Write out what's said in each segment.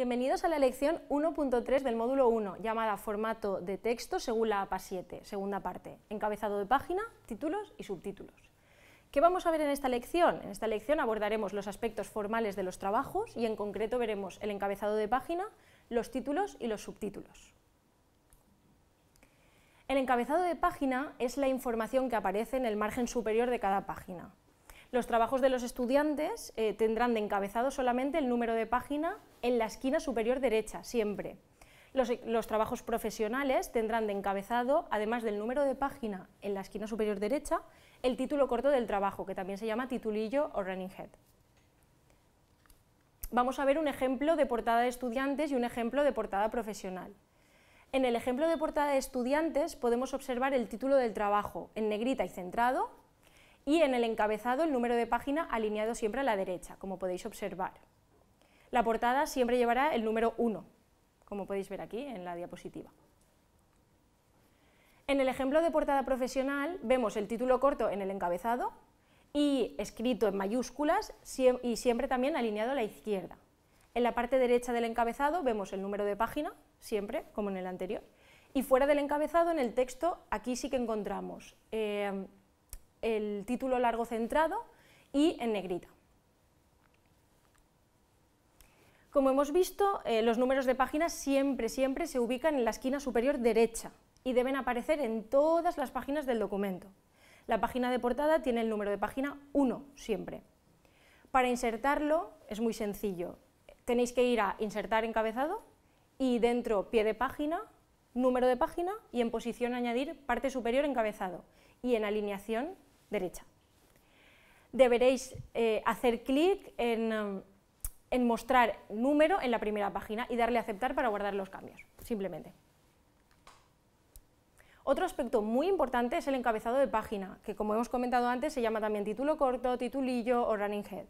Bienvenidos a la lección 1.3 del módulo 1, llamada Formato de texto según la APA 7, segunda parte, encabezado de página, títulos y subtítulos. ¿Qué vamos a ver en esta lección? En esta lección abordaremos los aspectos formales de los trabajos y en concreto veremos el encabezado de página, los títulos y los subtítulos. El encabezado de página es la información que aparece en el margen superior de cada página. Los trabajos de los estudiantes eh, tendrán de encabezado solamente el número de página en la esquina superior derecha, siempre. Los, los, trabajos profesionales tendrán de encabezado, además del número de página en la esquina superior derecha, el título corto del trabajo, que también se llama titulillo o running head. Vamos a ver un ejemplo de portada de estudiantes y un ejemplo de portada profesional. En el ejemplo de portada de estudiantes podemos observar el título del trabajo en negrita y centrado y en el encabezado el número de página alineado siempre a la derecha, como podéis observar. La portada siempre llevará el número 1, como podéis ver aquí en la diapositiva. En el ejemplo de portada profesional vemos el título corto en el encabezado y escrito en mayúsculas y siempre también alineado a la izquierda. En la parte derecha del encabezado vemos el número de página, siempre, como en el anterior, y fuera del encabezado, en el texto, aquí sí que encontramos eh, el título largo centrado y en negrita. Como hemos visto, eh, los números de páginas siempre, siempre se ubican en la esquina superior derecha y deben aparecer en todas las páginas del documento. La página de portada tiene el número de página 1 siempre. Para insertarlo es muy sencillo. Tenéis que ir a insertar encabezado y dentro pie de página, número de página y en posición añadir parte superior encabezado y en alineación derecha. Deberéis eh, hacer clic en, eh, en mostrar número en la primera página y darle a aceptar para guardar los cambios, simplemente. Otro aspecto muy importante es el encabezado de página, que como hemos comentado antes se llama también título corto, titulillo o running head.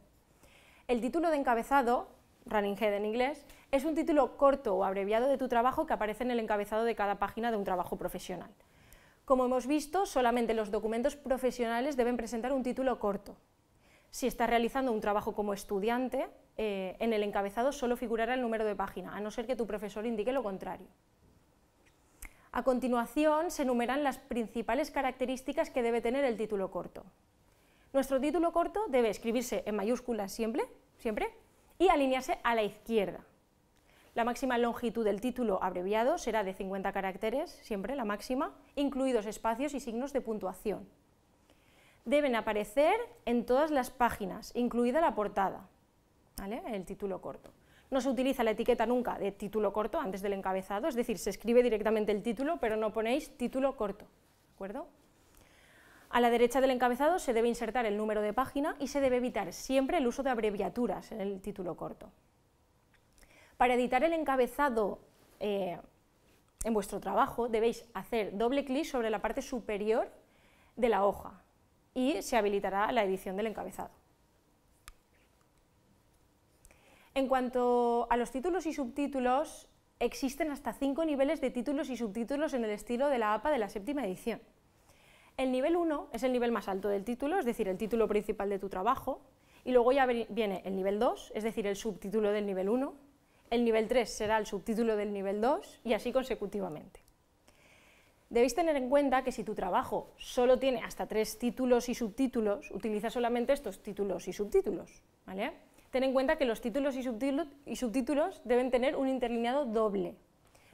El título de encabezado, running head en inglés, es un título corto o abreviado de tu trabajo que aparece en el encabezado de cada página de un trabajo profesional. Como hemos visto, solamente los documentos profesionales deben presentar un título corto. Si estás realizando un trabajo como estudiante, eh, en el encabezado solo figurará el número de página, a no ser que tu profesor indique lo contrario. A continuación se enumeran las principales características que debe tener el título corto. Nuestro título corto debe escribirse en mayúsculas siempre, siempre y alinearse a la izquierda. La máxima longitud del título abreviado será de 50 caracteres, siempre la máxima, incluidos espacios y signos de puntuación. Deben aparecer en todas las páginas, incluida la portada, el título corto. No se utiliza la etiqueta nunca de título corto antes del encabezado, es decir, se escribe directamente el título, pero no ponéis título corto. A la derecha del encabezado se debe insertar el número de página y se debe evitar siempre el uso de abreviaturas en el título corto. Para editar el encabezado eh, en vuestro trabajo debéis hacer doble clic sobre la parte superior de la hoja y se habilitará la edición del encabezado. En cuanto a los títulos y subtítulos, existen hasta cinco niveles de títulos y subtítulos en el estilo de la APA de la séptima edición. El nivel 1 es el nivel más alto del título, es decir, el título principal de tu trabajo, y luego ya viene el nivel 2, es decir, el subtítulo del nivel 1, el nivel 3 será el subtítulo del nivel 2 y así consecutivamente. Debéis tener en cuenta que si tu trabajo solo tiene hasta tres títulos y subtítulos, utiliza solamente estos títulos y subtítulos. Ten en cuenta que los títulos y subtítulos deben tener un interlineado doble.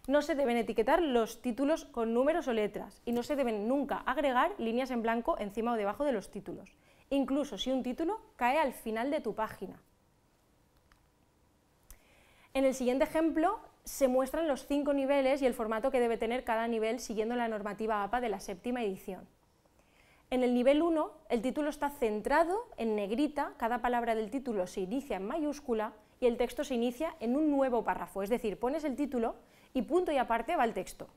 No se deben etiquetar los títulos con números o letras y no se deben nunca agregar líneas en blanco encima o debajo de los títulos, incluso si un título cae al final de tu página. En el siguiente ejemplo se muestran los cinco niveles y el formato que debe tener cada nivel siguiendo la normativa APA de la séptima edición. En el nivel 1, el título está centrado en negrita, cada palabra del título se inicia en mayúscula y el texto se inicia en un nuevo párrafo, es decir, pones el título y punto y aparte va el texto.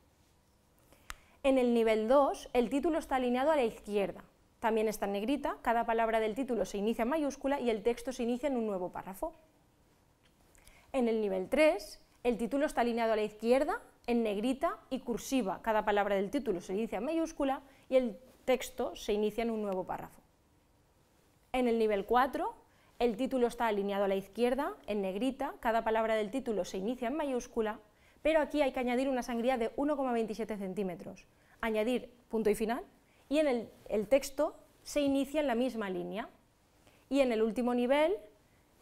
En el nivel 2, el título está alineado a la izquierda, también está en negrita, cada palabra del título se inicia en mayúscula y el texto se inicia en un nuevo párrafo. En el nivel 3, el título está alineado a la izquierda, en negrita y cursiva. Cada palabra del título se inicia en mayúscula y el texto se inicia en un nuevo párrafo. En el nivel 4, el título está alineado a la izquierda, en negrita, cada palabra del título se inicia en mayúscula, pero aquí hay que añadir una sangría de 1,27 centímetros, añadir punto y final, y en el texto se inicia en la misma línea. Y en el último nivel,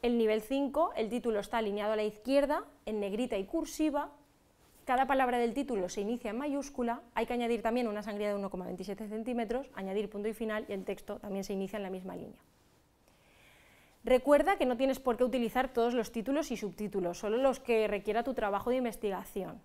el nivel 5, el título está alineado a la izquierda, en negrita y cursiva. Cada palabra del título se inicia en mayúscula. Hay que añadir también una sangría de 1,27 centímetros, añadir punto y final y el texto también se inicia en la misma línea. Recuerda que no tienes por qué utilizar todos los títulos y subtítulos, solo los que requiera tu trabajo de investigación.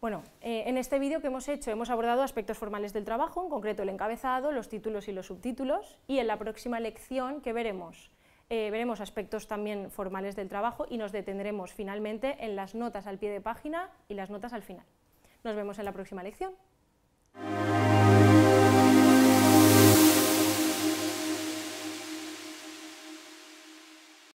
Bueno, eh, en este vídeo que hemos hecho hemos abordado aspectos formales del trabajo, en concreto el encabezado, los títulos y los subtítulos, y en la próxima lección, que veremos? Eh, veremos aspectos también formales del trabajo y nos detendremos finalmente en las notas al pie de página y las notas al final. Nos vemos en la próxima lección.